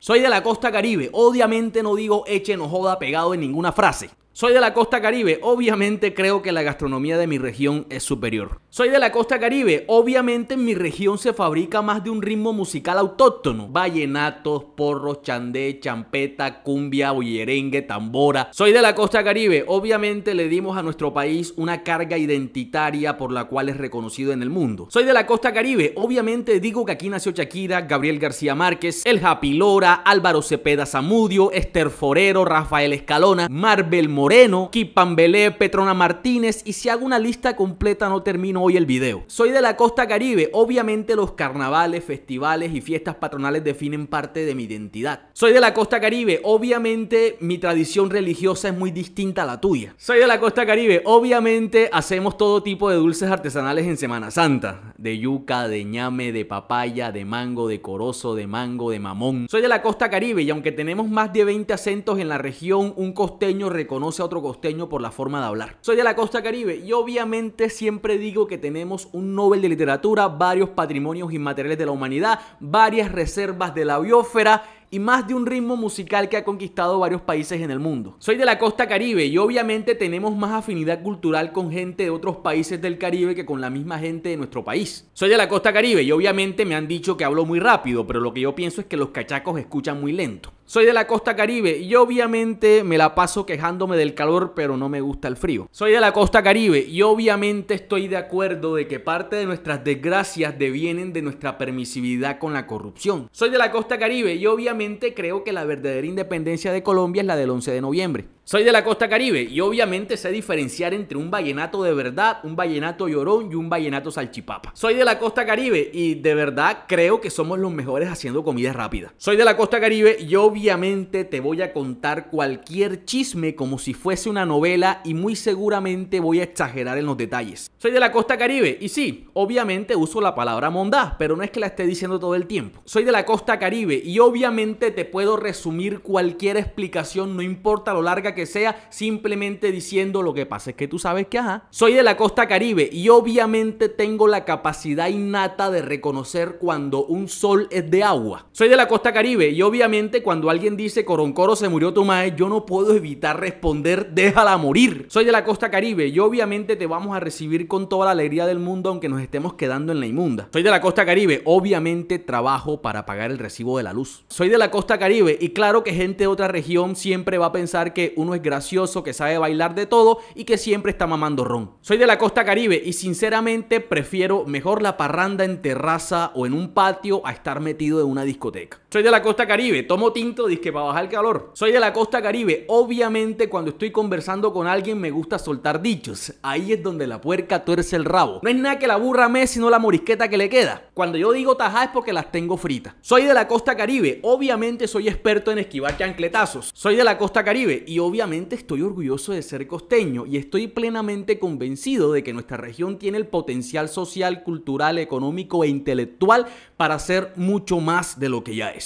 Soy de la costa caribe, obviamente no digo eche no joda pegado en ninguna frase. Soy de la costa caribe, obviamente creo que la gastronomía de mi región es superior. Soy de la costa caribe, obviamente en mi región se fabrica más de un ritmo musical autóctono. Vallenatos, porros, chandé, champeta, cumbia, bullerengue, tambora. Soy de la costa caribe, obviamente le dimos a nuestro país una carga identitaria por la cual es reconocido en el mundo. Soy de la costa caribe, obviamente digo que aquí nació Shakira, Gabriel García Márquez, El Lora, Álvaro Cepeda Zamudio, Esther Forero, Rafael Escalona, Marvel Moreno, Moreno, Kipambelé, Petrona Martínez y si hago una lista completa no termino hoy el video. Soy de la costa caribe, obviamente los carnavales, festivales y fiestas patronales definen parte de mi identidad. Soy de la costa caribe, obviamente mi tradición religiosa es muy distinta a la tuya. Soy de la costa caribe, obviamente hacemos todo tipo de dulces artesanales en Semana Santa, de yuca, de ñame, de papaya, de mango, de corozo, de mango, de mamón. Soy de la costa caribe y aunque tenemos más de 20 acentos en la región, un costeño reconoce a otro costeño por la forma de hablar. Soy de la costa caribe y obviamente siempre digo que tenemos un Nobel de Literatura, varios patrimonios inmateriales de la humanidad, varias reservas de la biosfera y más de un ritmo musical que ha conquistado varios países en el mundo. Soy de la costa caribe y obviamente tenemos más afinidad cultural con gente de otros países del Caribe que con la misma gente de nuestro país. Soy de la costa caribe y obviamente me han dicho que hablo muy rápido, pero lo que yo pienso es que los cachacos escuchan muy lento. Soy de la costa caribe y obviamente me la paso quejándome del calor, pero no me gusta el frío. Soy de la costa caribe y obviamente estoy de acuerdo de que parte de nuestras desgracias devienen de nuestra permisividad con la corrupción. Soy de la costa caribe y obviamente creo que la verdadera independencia de Colombia es la del 11 de noviembre. Soy de la costa caribe y obviamente sé diferenciar entre un vallenato de verdad, un vallenato llorón y un vallenato salchipapa. Soy de la costa caribe y de verdad creo que somos los mejores haciendo comida rápida. Soy de la costa caribe y obviamente te voy a contar cualquier chisme como si fuese una novela y muy seguramente voy a exagerar en los detalles. Soy de la costa caribe y sí, obviamente uso la palabra mondá, pero no es que la esté diciendo todo el tiempo. Soy de la costa caribe y obviamente te puedo resumir cualquier explicación, no importa lo larga que que sea, simplemente diciendo lo que pasa es que tú sabes que, ajá, soy de la costa caribe y obviamente tengo la capacidad innata de reconocer cuando un sol es de agua. Soy de la costa caribe y obviamente cuando alguien dice Coroncoro se murió tu madre, yo no puedo evitar responder, déjala morir. Soy de la costa caribe y obviamente te vamos a recibir con toda la alegría del mundo aunque nos estemos quedando en la inmunda. Soy de la costa caribe, obviamente trabajo para pagar el recibo de la luz. Soy de la costa caribe y claro que gente de otra región siempre va a pensar que un es gracioso, que sabe bailar de todo y que siempre está mamando ron. Soy de la costa caribe y sinceramente prefiero mejor la parranda en terraza o en un patio a estar metido en una discoteca. Soy de la costa caribe, tomo tinto disque para bajar el calor. Soy de la costa caribe, obviamente cuando estoy conversando con alguien me gusta soltar dichos. Ahí es donde la puerca tuerce el rabo. No es nada que la burra me, sino la morisqueta que le queda. Cuando yo digo tajá es porque las tengo fritas. Soy de la costa caribe, obviamente soy experto en esquivar chancletazos. Soy de la costa caribe y obviamente estoy orgulloso de ser costeño y estoy plenamente convencido de que nuestra región tiene el potencial social, cultural, económico e intelectual para ser mucho más de lo que ya es.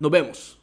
Nos vemos.